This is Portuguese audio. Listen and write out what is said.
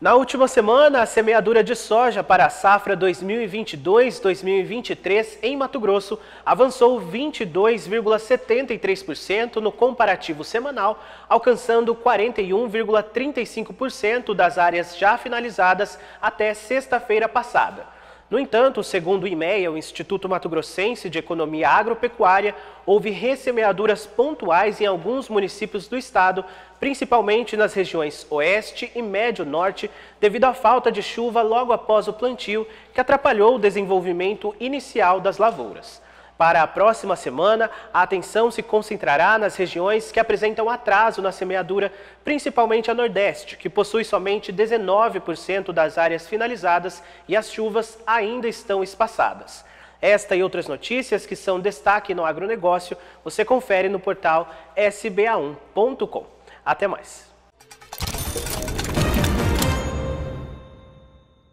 Na última semana, a semeadura de soja para a safra 2022-2023 em Mato Grosso avançou 22,73% no comparativo semanal, alcançando 41,35% das áreas já finalizadas até sexta-feira passada. No entanto, segundo o IMEA, o Instituto Mato Grossense de Economia Agropecuária, houve ressemeaduras pontuais em alguns municípios do estado, principalmente nas regiões Oeste e Médio Norte, devido à falta de chuva logo após o plantio, que atrapalhou o desenvolvimento inicial das lavouras. Para a próxima semana, a atenção se concentrará nas regiões que apresentam atraso na semeadura, principalmente a Nordeste, que possui somente 19% das áreas finalizadas e as chuvas ainda estão espaçadas. Esta e outras notícias que são destaque no agronegócio, você confere no portal sba1.com. Até mais!